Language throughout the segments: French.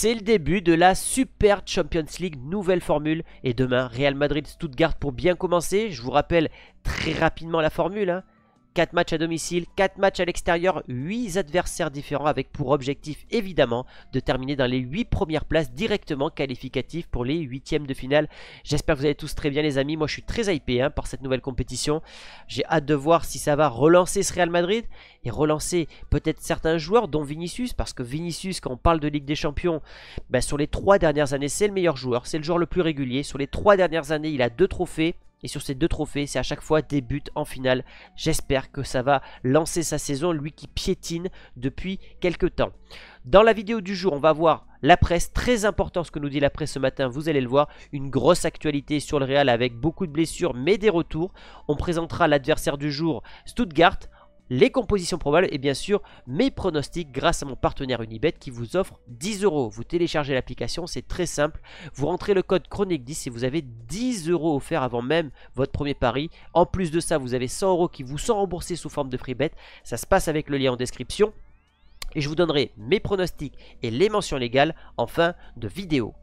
C'est le début de la Super Champions League, nouvelle formule. Et demain, Real Madrid-Stuttgart pour bien commencer. Je vous rappelle très rapidement la formule. Hein. 4 matchs à domicile, 4 matchs à l'extérieur, 8 adversaires différents avec pour objectif évidemment de terminer dans les 8 premières places directement qualificatives pour les 8 de finale. J'espère que vous allez tous très bien les amis, moi je suis très hypé hein, par cette nouvelle compétition. J'ai hâte de voir si ça va relancer ce Real Madrid et relancer peut-être certains joueurs dont Vinicius parce que Vinicius quand on parle de Ligue des Champions, ben, sur les 3 dernières années c'est le meilleur joueur, c'est le joueur le plus régulier. Sur les 3 dernières années il a 2 trophées. Et sur ces deux trophées, c'est à chaque fois des buts en finale. J'espère que ça va lancer sa saison, lui qui piétine depuis quelques temps. Dans la vidéo du jour, on va voir la presse, très important ce que nous dit la presse ce matin, vous allez le voir, une grosse actualité sur le Real avec beaucoup de blessures mais des retours. On présentera l'adversaire du jour, Stuttgart, les compositions probables et bien sûr mes pronostics grâce à mon partenaire Unibet qui vous offre 10 euros. Vous téléchargez l'application, c'est très simple. Vous rentrez le code Chronique10 et vous avez 10 euros offerts avant même votre premier pari. En plus de ça, vous avez 100 euros qui vous sont remboursés sous forme de free bet. Ça se passe avec le lien en description. Et je vous donnerai mes pronostics et les mentions légales en fin de vidéo.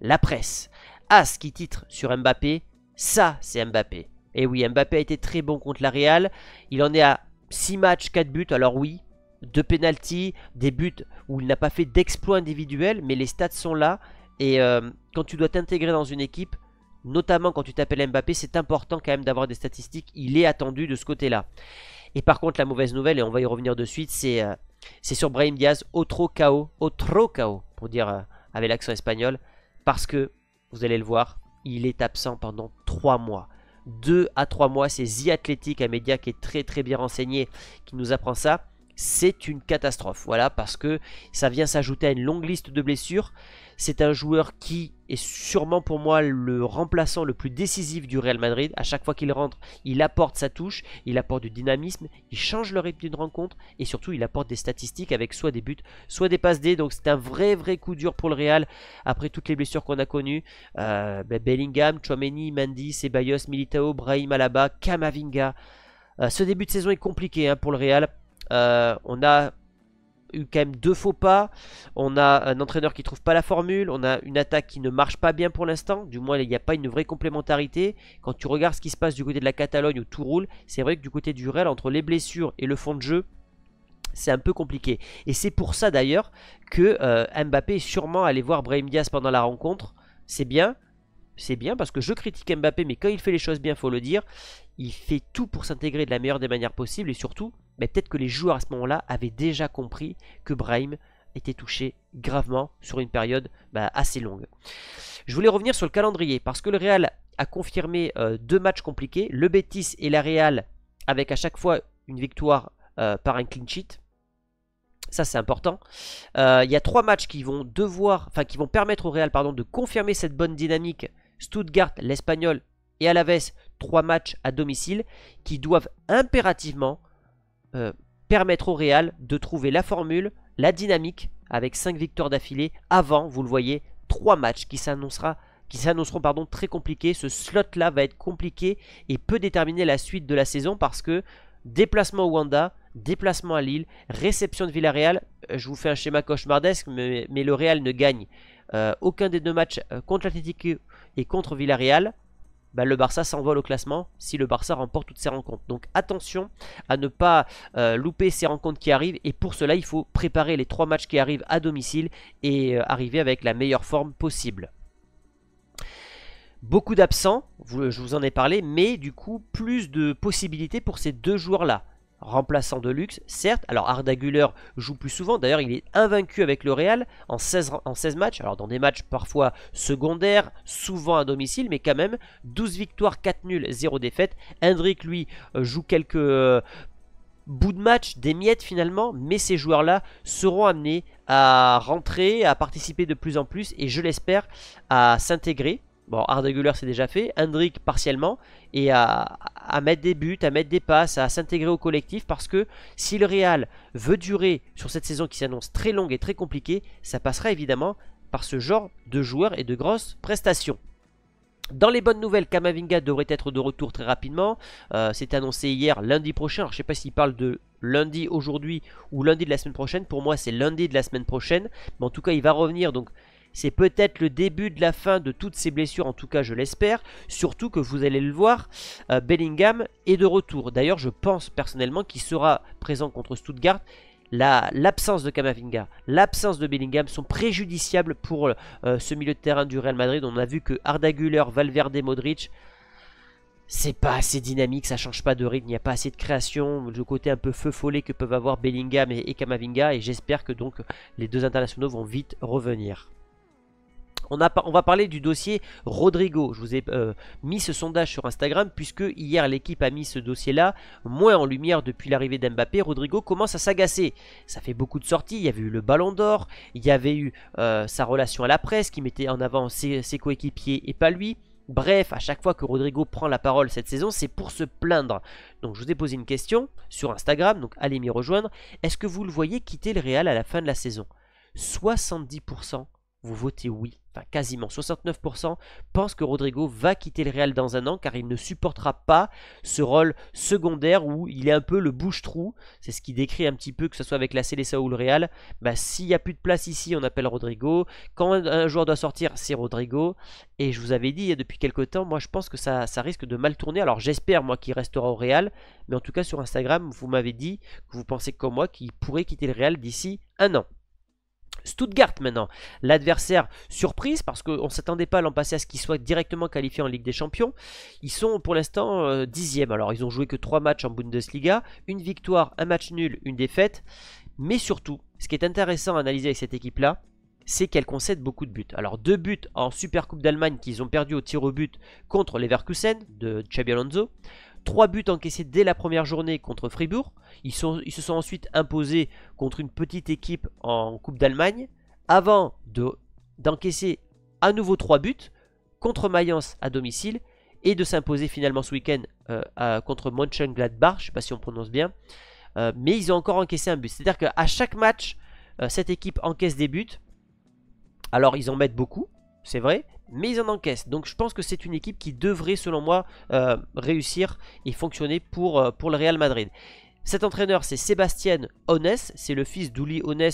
La presse. As ah, qui titre sur Mbappé, ça c'est Mbappé. Et eh oui, Mbappé a été très bon contre la Real. Il en est à 6 matchs, 4 buts, alors oui, 2 pénalties, des buts où il n'a pas fait d'exploit individuel, mais les stats sont là. Et euh, quand tu dois t'intégrer dans une équipe, notamment quand tu t'appelles Mbappé, c'est important quand même d'avoir des statistiques. Il est attendu de ce côté-là. Et par contre, la mauvaise nouvelle, et on va y revenir de suite, c'est euh, sur Brahim Diaz, otro KO, trop KO, pour dire euh, avec l'accent espagnol, parce que, vous allez le voir, il est absent pendant 3 mois. 2 à 3 mois. C'est The Athletic, un média qui est très très bien renseigné, qui nous apprend ça c'est une catastrophe. Voilà, parce que ça vient s'ajouter à une longue liste de blessures. C'est un joueur qui est sûrement pour moi le remplaçant le plus décisif du Real Madrid. À chaque fois qu'il rentre, il apporte sa touche, il apporte du dynamisme, il change le rythme d'une rencontre et surtout il apporte des statistiques avec soit des buts, soit des passes D. Donc c'est un vrai vrai coup dur pour le Real après toutes les blessures qu'on a connues. Euh, ben, Bellingham, Chouameni, Mendy, Ceballos, Militao, Brahim Alaba, Kamavinga. Euh, ce début de saison est compliqué hein, pour le Real. Euh, on a eu quand même deux faux pas. On a un entraîneur qui trouve pas la formule. On a une attaque qui ne marche pas bien pour l'instant. Du moins, il n'y a pas une vraie complémentarité. Quand tu regardes ce qui se passe du côté de la Catalogne où tout roule, c'est vrai que du côté du Real, entre les blessures et le fond de jeu, c'est un peu compliqué. Et c'est pour ça d'ailleurs que euh, Mbappé est sûrement allé voir Brahim Diaz pendant la rencontre. C'est bien. C'est bien parce que je critique Mbappé, mais quand il fait les choses bien, faut le dire, il fait tout pour s'intégrer de la meilleure des manières possibles et surtout, mais peut-être que les joueurs à ce moment-là avaient déjà compris que Brahim était touché gravement sur une période bah, assez longue. Je voulais revenir sur le calendrier parce que le Real a confirmé euh, deux matchs compliqués, le Betis et la Real avec à chaque fois une victoire euh, par un clean sheet. Ça c'est important. Euh, il y a trois matchs qui vont devoir, enfin qui vont permettre au Real pardon, de confirmer cette bonne dynamique. Stuttgart, l'Espagnol et Alaves, trois matchs à domicile qui doivent impérativement euh, permettre au Real de trouver la formule, la dynamique, avec 5 victoires d'affilée, avant, vous le voyez, 3 matchs qui qui s'annonceront très compliqués. Ce slot-là va être compliqué et peut déterminer la suite de la saison parce que déplacement au Wanda, déplacement à Lille, réception de Villarreal. Euh, je vous fais un schéma cauchemardesque, mais, le Real ne gagne euh, aucun des deux matchs contre l'Atlético et contre Villarreal. Bah, le Barça s'envole au classement si le Barça remporte toutes ses rencontres. Donc attention à ne pas euh, louper ces rencontres qui arrivent et pour cela il faut préparer les trois matchs qui arrivent à domicile et euh, arriver avec la meilleure forme possible. Beaucoup d'absents, je vous en ai parlé, mais du coup plus de possibilités pour ces deux joueurs-là remplaçant de luxe, certes. Alors Arda joue plus souvent, d'ailleurs il est invaincu avec le Real en 16, matchs, alors dans des matchs parfois secondaires, souvent à domicile, mais quand même 12 victoires, 4 nuls, 0 défaite. Hendrik lui euh, joue quelques euh, bouts de match, des miettes finalement, mais ces joueurs-là seront amenés à rentrer, à participer de plus en plus et je l'espère à s'intégrer Bon, Hardeguler c'est déjà fait, Hendrick partiellement, et à, mettre des buts, à mettre des passes, à s'intégrer au collectif, parce que si le Real veut durer sur cette saison qui s'annonce très longue et très compliquée, ça passera évidemment par ce genre de joueurs et de grosses prestations. Dans les bonnes nouvelles, Kamavinga devrait être de retour très rapidement. Euh, c'est annoncé hier, lundi prochain. Alors, je ne sais pas s'il parle de lundi aujourd'hui ou lundi de la semaine prochaine. Pour moi, c'est lundi de la semaine prochaine. Mais en tout cas, il va revenir. Donc, c'est peut-être le début de la fin de toutes ces blessures, en tout cas je l'espère. Surtout que vous allez le voir, euh, Bellingham est de retour. D'ailleurs je pense personnellement qu'il sera présent contre Stuttgart. L'absence de Kamavinga, l'absence de Bellingham sont préjudiciables pour euh, ce milieu de terrain du Real Madrid. On a vu que Arda Güler, Valverde, Modric, c'est pas assez dynamique, ça change pas de rythme, il n'y a pas assez de création, le côté un peu feu follet que peuvent avoir Bellingham et, et Kamavinga, et j'espère que donc les deux internationaux vont vite revenir. On, va parler du dossier Rodrigo. Je vous ai euh, mis ce sondage sur Instagram puisque hier l'équipe a mis ce dossier-là moins en lumière depuis l'arrivée d'Mbappé. Rodrigo commence à s'agacer. Ça fait beaucoup de sorties. Il y avait eu le Ballon d'Or, il y avait eu euh, sa relation à la presse qui mettait en avant ses, ses coéquipiers et pas lui. Bref, à chaque fois que Rodrigo prend la parole cette saison, c'est pour se plaindre. Donc je vous ai posé une question sur Instagram, donc allez m'y rejoindre. Est-ce que vous le voyez quitter le Real à la fin de la saison 70% vous votez oui. Enfin, quasiment 69% pensent que Rodrigo va quitter le Real dans un an car il ne supportera pas ce rôle secondaire où il est un peu le bouche-trou. C'est ce qui décrit un petit peu que ce soit avec la Célessa ou le Real. Bah, S'il n'y a plus de place ici, on appelle Rodrigo. Quand un joueur doit sortir, c'est Rodrigo. Et je vous avais dit depuis quelques temps, moi je pense que ça, ça risque de mal tourner. Alors j'espère moi qu'il restera au Real. Mais en tout cas sur Instagram, vous m'avez dit que vous pensez comme moi qu'il pourrait quitter le Real d'ici un an. Stuttgart maintenant, l'adversaire surprise parce qu'on ne s'attendait pas l'an passé à ce qu'ils soit directement qualifié en Ligue des Champions. Ils sont pour l'instant euh, dixième. Alors ils ont joué que trois matchs en Bundesliga, une victoire, un match nul, une défaite. Mais surtout, ce qui est intéressant à analyser avec cette équipe-là, c'est qu'elle concède beaucoup de buts. Alors deux buts en Supercoupe d'Allemagne qu'ils ont perdu au tir au but contre Leverkusen de Xabi Alonso. 3 buts encaissés dès la première journée contre Fribourg. Ils, se sont ensuite imposés contre une petite équipe en Coupe d'Allemagne avant d'encaisser à nouveau 3 buts contre Mayence à domicile et de s'imposer finalement ce week-end euh, contre Mönchengladbach, je ne sais pas si on prononce bien, euh, mais ils ont encore encaissé un but. C'est-à-dire qu'à chaque match, euh, cette équipe encaisse des buts. Alors ils en mettent beaucoup, c'est vrai, mais ils en encaissent. Donc je pense que c'est une équipe qui devrait, selon moi, euh, réussir et fonctionner pour, euh, pour, le Real Madrid. Cet entraîneur, c'est Sébastien onès c'est le fils d'Uli Hones,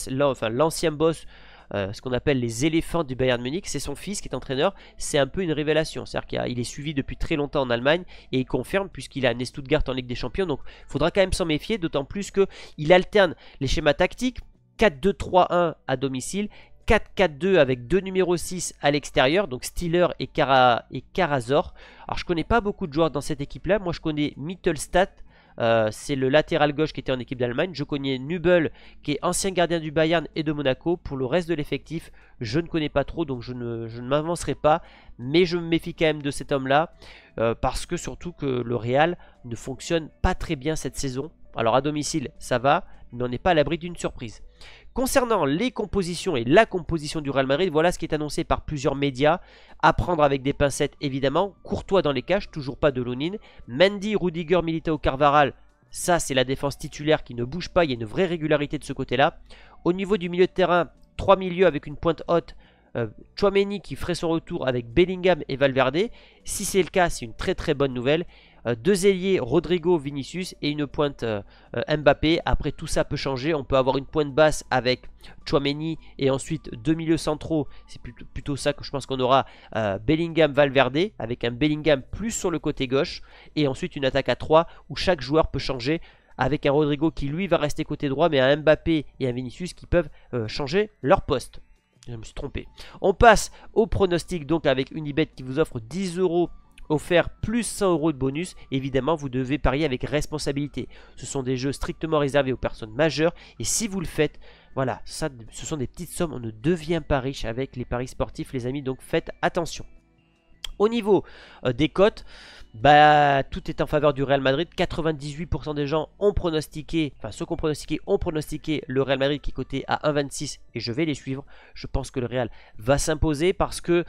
l'ancien boss, euh, ce qu'on appelle les éléphants du Bayern Munich. C'est son fils qui est entraîneur, c'est un peu une révélation. C'est-à-dire qu'il est suivi depuis très longtemps en Allemagne et il confirme puisqu'il a un Stuttgart en Ligue des Champions. Donc il faudra quand même s'en méfier, d'autant plus qu'il alterne les schémas tactiques 4-2-3-1 à domicile 4-4-2 avec deux numéros 6 à l'extérieur, donc Steeler et, Kara, Karazor. Alors je connais pas beaucoup de joueurs dans cette équipe là, moi je connais Mittelstadt, euh, c'est le latéral gauche qui était en équipe d'Allemagne. Je connais Nubel, qui est ancien gardien du Bayern et de Monaco. Pour le reste de l'effectif, je ne connais pas trop, donc je ne, m'avancerai pas. Mais je me méfie quand même de cet homme-là, euh, parce que surtout que le Real ne fonctionne pas très bien cette saison. Alors à domicile, ça va, mais on n'est pas à l'abri d'une surprise. Concernant les compositions et la composition du Real Madrid, voilà ce qui est annoncé par plusieurs médias. À prendre avec des pincettes évidemment. Courtois dans les caches, toujours pas de Lounine. Mendy, Rudiger, au Carvaral, ça c'est la défense titulaire qui ne bouge pas. Il y a une vraie régularité de ce côté-là. Au niveau du milieu de terrain, trois milieux avec une pointe haute. Euh, qui ferait son retour avec Bellingham et Valverde. Si c'est le cas, c'est une très très bonne nouvelle. Euh, deux ailiers, Rodrigo, Vinicius et une pointe euh, Mbappé. Après tout ça peut changer, on peut avoir une pointe basse avec Chouameni et ensuite deux milieux centraux. C'est plutôt, ça que je pense qu'on aura euh, Bellingham, Valverde avec un Bellingham plus sur le côté gauche et ensuite une attaque à 3 où chaque joueur peut changer avec un Rodrigo qui lui va rester côté droit mais un Mbappé et un Vinicius qui peuvent changer leur poste. Je me suis trompé. On passe au pronostic donc avec Unibet qui vous offre 10 euros offert plus 100 euros de bonus. Évidemment, vous devez parier avec responsabilité. Ce sont des jeux strictement réservés aux personnes majeures et si vous le faites, voilà, ça, ce sont des petites sommes. On ne devient pas riche avec les paris sportifs, les amis, donc faites attention. Au niveau euh, des cotes, bah, tout est en faveur du Real Madrid. 98% des gens ont pronostiqué, enfin ceux qui ont pronostiqué, ont pronostiqué le Real Madrid qui est coté à 1,26 et je vais les suivre. Je pense que le Real va s'imposer parce que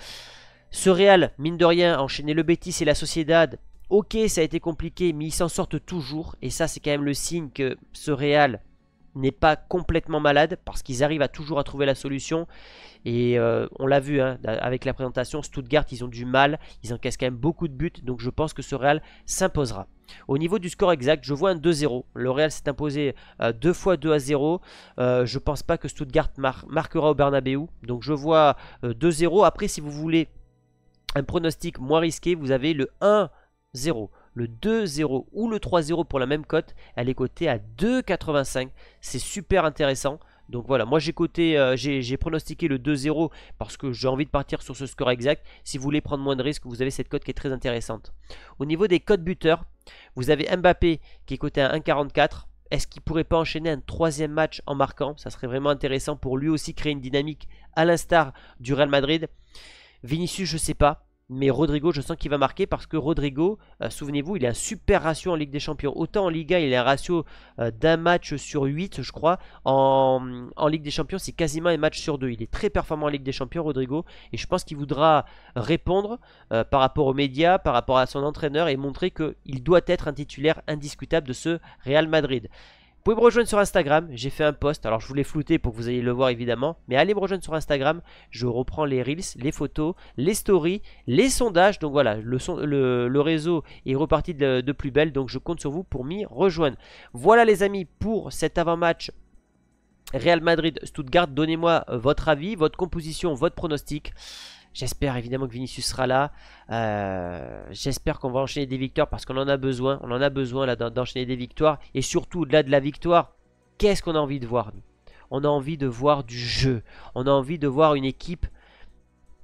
ce Real, mine de rien, enchaîner le Betis et la Sociedad, ok, ça a été compliqué, mais ils s'en sortent toujours. Et ça, c'est quand même le signe que ce Real n'est pas complètement malade, parce qu'ils arrivent à toujours à trouver la solution. Et euh, on l'a vu hein, avec la présentation, Stuttgart, ils ont du mal, ils encaissent quand même beaucoup de buts, donc je pense que ce Real s'imposera. Au niveau du score exact, je vois un 2-0. Le Real s'est imposé 2 euh, deux fois 2 à 0. Je euh, je pense pas que Stuttgart marquera au Bernabeu. Donc je vois 2-0. Après, si vous voulez un pronostic moins risqué, vous avez le 1-0, le 2-0 ou le 3-0 pour la même cote. Elle est cotée à 2,85. C'est super intéressant. Donc voilà, moi j'ai coté, euh, j'ai pronostiqué le 2-0 parce que j'ai envie de partir sur ce score exact. Si vous voulez prendre moins de risques, vous avez cette cote qui est très intéressante. Au niveau des cotes buteurs, vous avez Mbappé qui est coté à 1,44. Est-ce qu'il pourrait pas enchaîner un troisième match en marquant Ça serait vraiment intéressant pour lui aussi créer une dynamique à l'instar du Real Madrid. Vinicius, je sais pas. Mais Rodrigo, je sens qu'il va marquer parce que Rodrigo, euh, souvenez-vous, il a un super ratio en Ligue des Champions. Autant en Liga, il a un ratio euh, d'un match sur 8, je crois. En, Ligue des Champions, c'est quasiment un match sur 2. Il est très performant en Ligue des Champions, Rodrigo. Et je pense qu'il voudra répondre euh, par rapport aux médias, par rapport à son entraîneur et montrer qu'il doit être un titulaire indiscutable de ce Real Madrid. Vous pouvez me rejoindre sur Instagram, j'ai fait un post, alors je voulais flouter pour que vous ayez le voir évidemment, mais allez me rejoindre sur Instagram, je reprends les reels, les photos, les stories, les sondages, donc voilà, le, réseau est reparti de, de plus belle, donc je compte sur vous pour m'y rejoindre. Voilà les amis pour cet avant-match Real Madrid-Stuttgart, donnez-moi votre avis, votre composition, votre pronostic. J'espère évidemment que Vinicius sera là. Euh, j'espère qu'on va enchaîner des victoires parce qu'on en a besoin. On en a besoin là d'enchaîner des victoires. Et surtout, au-delà de la victoire, qu'est-ce qu'on a envie de voir On a envie de voir du jeu. On a envie de voir une équipe.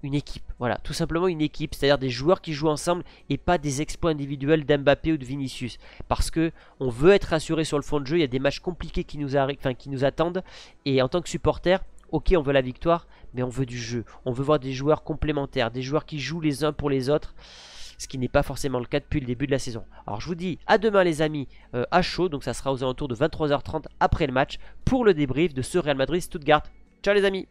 Une équipe, voilà, tout simplement une équipe, c'est-à-dire des joueurs qui jouent ensemble et pas des exploits individuels d'Mbappé ou de Vinicius. Parce que on veut être rassuré sur le fond de jeu, il y a des matchs compliqués qui nous, qui nous attendent. Et en tant que supporter, ok, on veut la victoire, mais on veut du jeu. On veut voir des joueurs complémentaires, des joueurs qui jouent les uns pour les autres, ce qui n'est pas forcément le cas depuis le début de la saison. Alors je vous dis à demain les amis, euh, à chaud, donc ça sera aux alentours de 23h30 après le match, pour le débrief de ce Real Madrid-Stuttgart. Ciao les amis